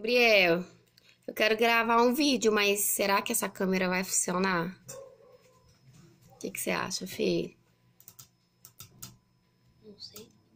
Gabriel, eu quero gravar um vídeo, mas será que essa câmera vai funcionar? O que, que você acha, filho? Não sei.